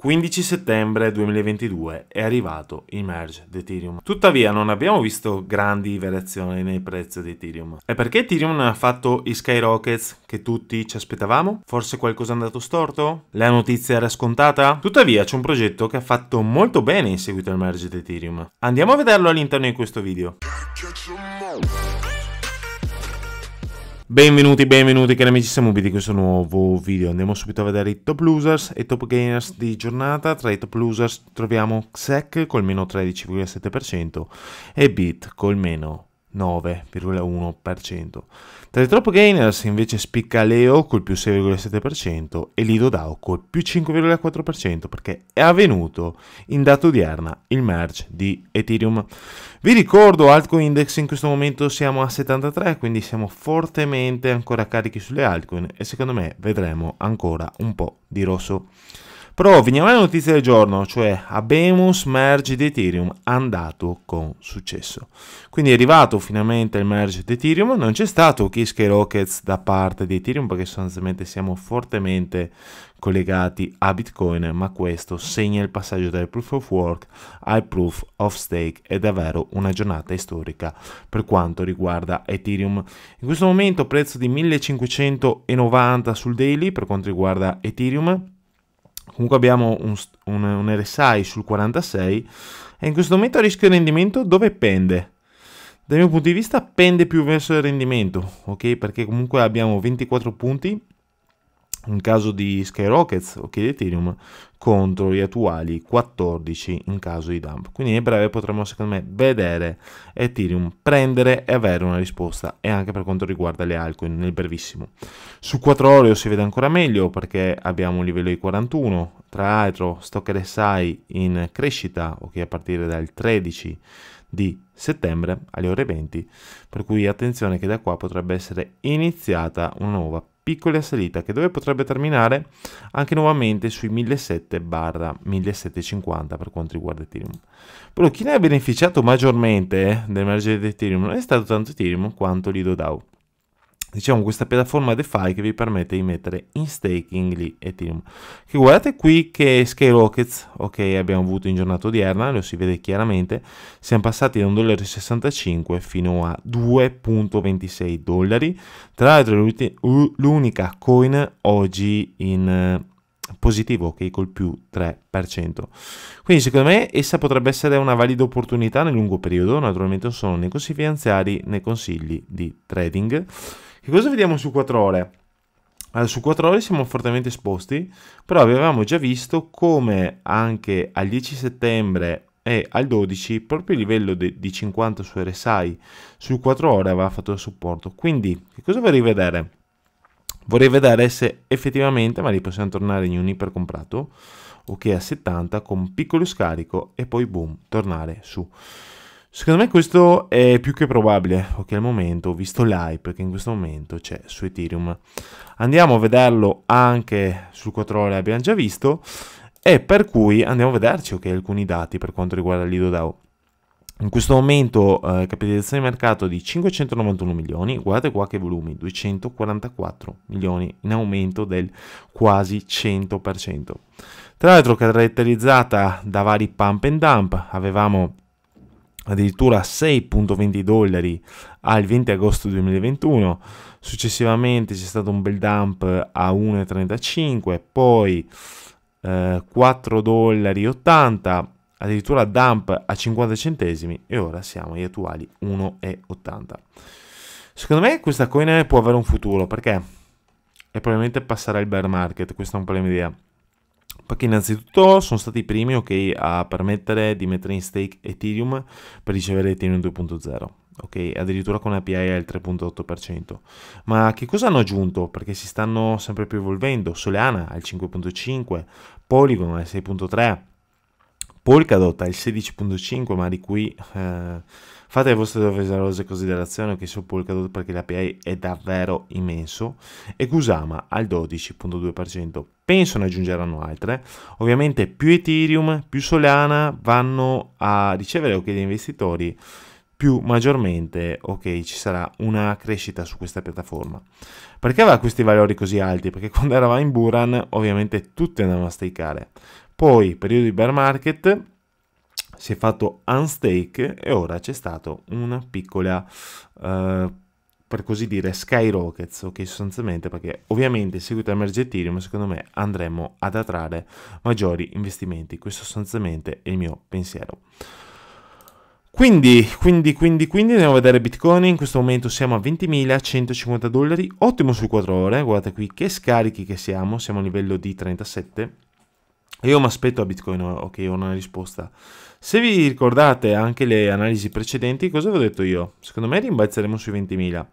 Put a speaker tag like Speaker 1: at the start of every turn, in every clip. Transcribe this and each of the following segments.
Speaker 1: 15 settembre 2022 è arrivato il merge di Ethereum. Tuttavia non abbiamo visto grandi variazioni nei prezzi di Ethereum. E perché Ethereum non ha fatto i skyrockets che tutti ci aspettavamo? Forse qualcosa è andato storto? La notizia era scontata? Tuttavia c'è un progetto che ha fatto molto bene in seguito al merge di Ethereum. Andiamo a vederlo all'interno di questo video. Benvenuti, benvenuti cari amici, siamo qui di questo nuovo video. Andiamo subito a vedere i top losers e top gainers di giornata. Tra i top losers troviamo Xec col meno 13,7% e Bit col meno 9,1%. Tra i top gainers invece spicca Leo col più 6,7% e Lido Dao col più 5,4% perché è avvenuto in data odierna il merge di Ethereum. Vi ricordo altcoin index in questo momento siamo a 73 quindi siamo fortemente ancora carichi sulle altcoin e secondo me vedremo ancora un po' di rosso. Però veniamo alla notizia del giorno, cioè Abemus merge di Ethereum andato con successo. Quindi è arrivato finalmente il merge di Ethereum, non c'è stato kiss che rockets da parte di Ethereum perché sostanzialmente siamo fortemente collegati a Bitcoin, ma questo segna il passaggio dal proof of work al proof of stake. È davvero una giornata storica per quanto riguarda Ethereum. In questo momento prezzo di 1590 sul daily per quanto riguarda Ethereum Comunque abbiamo un, un, un RSI sul 46 e in questo momento a rischio rendimento dove pende? Dal mio punto di vista pende più verso il rendimento, ok? Perché comunque abbiamo 24 punti in caso di Skyrockets o okay, di Ethereum contro gli attuali 14 in caso di dump. Quindi in breve potremo secondo me vedere Ethereum prendere e avere una risposta e anche per quanto riguarda le altcoin nel brevissimo. Su 4 ore si vede ancora meglio perché abbiamo un livello di 41, tra l'altro Stock RSI in crescita ok a partire dal 13 di settembre alle ore 20, per cui attenzione che da qua potrebbe essere iniziata una nuova piccole a salita che dove potrebbe terminare anche nuovamente sui 1700-1750 per quanto riguarda Ethereum. Però chi ne ha beneficiato maggiormente eh, del merge di Ethereum non è stato tanto Ethereum quanto Lido DAO diciamo questa piattaforma DeFi che vi permette di mettere in staking lì Ethereum che guardate qui che Skyrockets ok abbiamo avuto in giornata odierna lo si vede chiaramente siamo passati da 1,65$ fino a 2,26 dollari tra l'altro l'unica coin oggi in eh, positivo, ok, col più 3%. Quindi secondo me essa potrebbe essere una valida opportunità nel lungo periodo, naturalmente non sono nei consigli finanziari né consigli di trading. Che cosa vediamo su 4 ore? Allora, su 4 ore siamo fortemente esposti, però avevamo già visto come anche al 10 settembre e al 12 proprio il livello di 50 su RSI su 4 ore aveva fatto il supporto. Quindi, che cosa vorrei vedere? Vorrei vedere se effettivamente, magari possiamo tornare in un ipercomprato, ok a 70 con piccolo scarico e poi boom, tornare su. Secondo me questo è più che probabile, ok, al momento, ho visto l'hype che in questo momento c'è su Ethereum. Andiamo a vederlo anche sul 4 ore, abbiamo già visto, e per cui andiamo a vederci, ok, alcuni dati per quanto riguarda l'IDODAO. In questo momento eh, capitalizzazione di mercato di 591 milioni, guardate qua che volumi, 244 milioni in aumento del quasi 100%. Tra l'altro caratterizzata da vari pump and dump, avevamo addirittura 6.20 dollari al 20 agosto 2021, successivamente c'è stato un bel dump a 1,35, poi eh, 4 dollari 80, addirittura dump a 50 centesimi e ora siamo agli attuali 1,80. Secondo me questa coin può avere un futuro perché è probabilmente passare al bear market, questa è un po' la mia idea perché innanzitutto sono stati i primi okay, a permettere di mettere in stake Ethereum per ricevere Ethereum 2.0. Ok, addirittura con API al 3.8%. Ma che cosa hanno aggiunto? Perché si stanno sempre più evolvendo. Solana al 5.5, Polygon al 6.3, Polkadot ha il 16.5, ma di qui eh, fate le vostre doverose considerazioni anche su Polkadot perché l'API è davvero immenso. E Kusama al 12.2%. Penso ne aggiungeranno altre. Ovviamente più Ethereum, più Solana vanno a ricevere ok degli investitori più maggiormente ok ci sarà una crescita su questa piattaforma perché aveva questi valori così alti perché quando eravamo in Buran ovviamente tutti andavano a stakeare poi, periodo di bear market, si è fatto unstake e ora c'è stata una piccola, eh, per così dire, skyrockets, ok, sostanzialmente, perché ovviamente in seguito all'emergenza Ethereum, secondo me, andremo ad attrarre maggiori investimenti. Questo sostanzialmente è il mio pensiero. Quindi, quindi, quindi, quindi andiamo a vedere Bitcoin, in questo momento siamo a 20.150 dollari, ottimo su 4 ore, guardate qui che scarichi che siamo, siamo a livello di 37, io mi aspetto a Bitcoin, ok, ho una risposta. Se vi ricordate anche le analisi precedenti, cosa avevo detto io? Secondo me rimbalzeremo sui 20.000.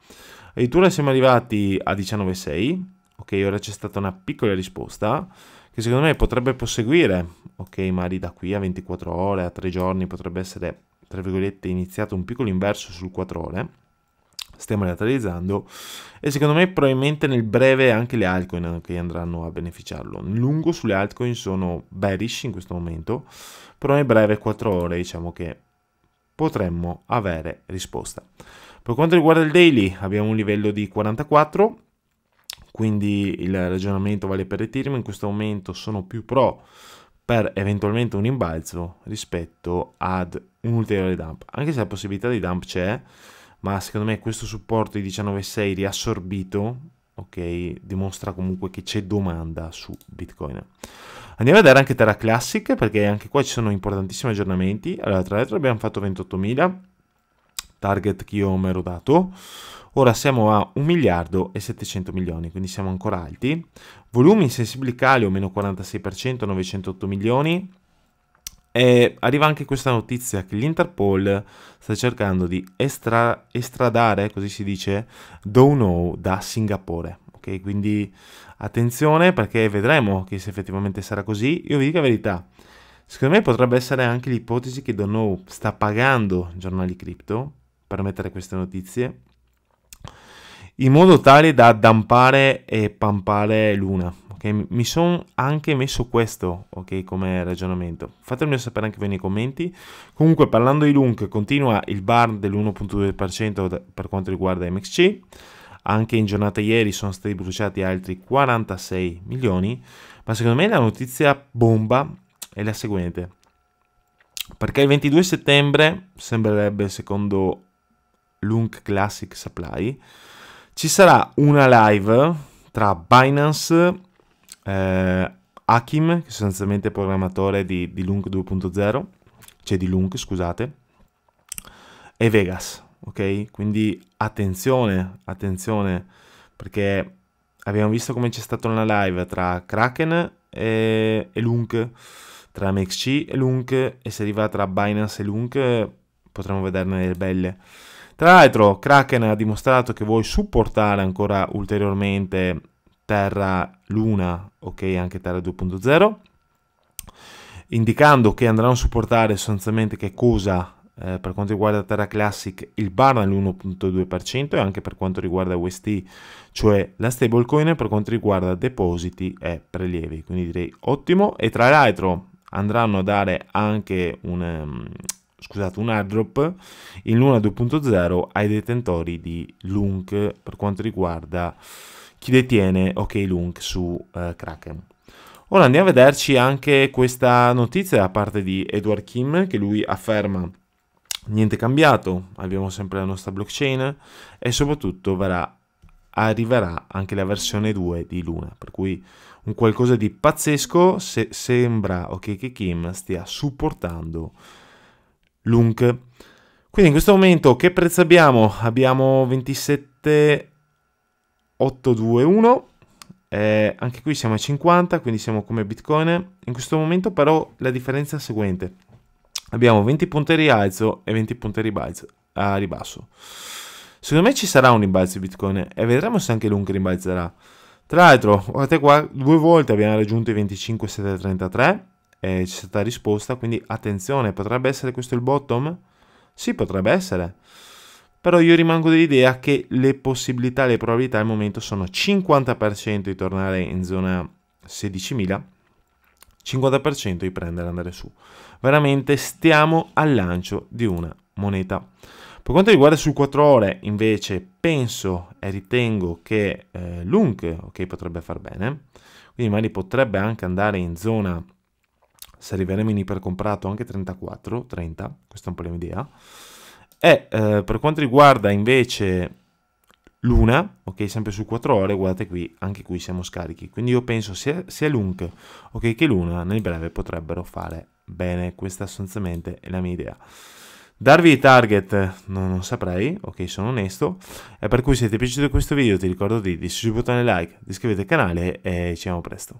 Speaker 1: Addirittura siamo arrivati a 19.6, ok, ora c'è stata una piccola risposta che secondo me potrebbe proseguire, ok, magari da qui a 24 ore, a 3 giorni potrebbe essere, tra virgolette, iniziato un piccolo inverso sul 4 ore stiamo realizzando e secondo me probabilmente nel breve anche le altcoin che andranno a beneficiarlo. lungo sulle altcoin sono bearish in questo momento, però nel breve 4 ore diciamo che potremmo avere risposta. Per quanto riguarda il daily abbiamo un livello di 44, quindi il ragionamento vale per Ethereum, in questo momento sono più pro per eventualmente un imbalzo rispetto ad un ulteriore dump, anche se la possibilità di dump c'è, ma secondo me questo supporto di 19.6 riassorbito, ok, dimostra comunque che c'è domanda su Bitcoin. Andiamo a vedere anche Terra Classic, perché anche qua ci sono importantissimi aggiornamenti. Allora, tra l'altro abbiamo fatto 28.000, target che io mi ero dato. Ora siamo a 1 miliardo e 700 milioni, quindi siamo ancora alti. Volumi sensibili cali o meno 46%, 908 milioni. E arriva anche questa notizia che l'Interpol sta cercando di estra estradare, così si dice, Dono da Singapore. Ok, quindi attenzione perché vedremo che se effettivamente sarà così. Io vi dico la verità. Secondo me potrebbe essere anche l'ipotesi che Dono sta pagando giornali cripto per mettere queste notizie in modo tale da dampare e pampare Luna. Okay? Mi sono anche messo questo okay, come ragionamento. Fatemelo sapere anche voi nei commenti. Comunque, parlando di Lunk, continua il bar dell'1.2% per quanto riguarda MXC. Anche in giornata ieri sono stati bruciati altri 46 milioni. Ma secondo me la notizia bomba è la seguente. Perché il 22 settembre sembrerebbe, secondo Lunk Classic Supply, ci sarà una live tra Binance, eh, Hakim, che è sostanzialmente programmatore di, di Lunk 2.0, cioè di Lunk, scusate, e Vegas, ok? Quindi attenzione, attenzione, perché abbiamo visto come c'è stata una live tra Kraken e, e Lunk, tra MXC e Lunk, e se arriva tra Binance e Lunk potremo vederne le belle. Tra l'altro Kraken ha dimostrato che vuoi supportare ancora ulteriormente Terra Luna, ok anche Terra 2.0, indicando che andranno a supportare sostanzialmente che cosa eh, per quanto riguarda Terra Classic il bar all'1.2% e anche per quanto riguarda UST, cioè la stablecoin per quanto riguarda depositi e prelievi, quindi direi ottimo e tra l'altro andranno a dare anche un, ehm, scusate, un airdrop in Luna 2.0 ai detentori di Lunk per quanto riguarda chi detiene OK Lunk su eh, Kraken. Ora andiamo a vederci anche questa notizia da parte di Edward Kim che lui afferma niente cambiato, abbiamo sempre la nostra blockchain e soprattutto verrà, arriverà anche la versione 2 di Luna, per cui un qualcosa di pazzesco se sembra okay, che Kim stia supportando Lunk. Quindi in questo momento che prezzo abbiamo? Abbiamo 27,821. Eh, anche qui siamo a 50, quindi siamo come Bitcoin. In questo momento però la differenza è la seguente. Abbiamo 20 punti di rialzo e 20 punti ribalzo, a ribasso. Secondo me ci sarà un rimbalzo di Bitcoin e vedremo se anche Lunk rimbalzerà. Tra l'altro, guardate qua, due volte abbiamo raggiunto i 25,733 eh, c'è stata risposta, quindi attenzione, potrebbe essere questo il bottom? Sì, potrebbe essere. Però io rimango dell'idea che le possibilità, le probabilità al momento sono 50% di tornare in zona 16.000, 50% di prendere e andare su. Veramente stiamo al lancio di una moneta. Per quanto riguarda sul 4 ore, invece, penso e ritengo che eh, l'UNC okay, potrebbe far bene, quindi magari potrebbe anche andare in zona se arriveremo in ipercomprato anche 34, 30, questa è un po' l'idea. E eh, per quanto riguarda invece l'una, ok, sempre su 4 ore, guardate qui, anche qui siamo scarichi. Quindi io penso sia, sia l'unk, ok, che l'una nel breve potrebbero fare bene, questa sostanzialmente è la mia idea. Darvi i target no, non saprei, ok sono onesto, e per cui se ti è piaciuto questo video ti ricordo di, di like, di iscriverti al canale e ci vediamo presto.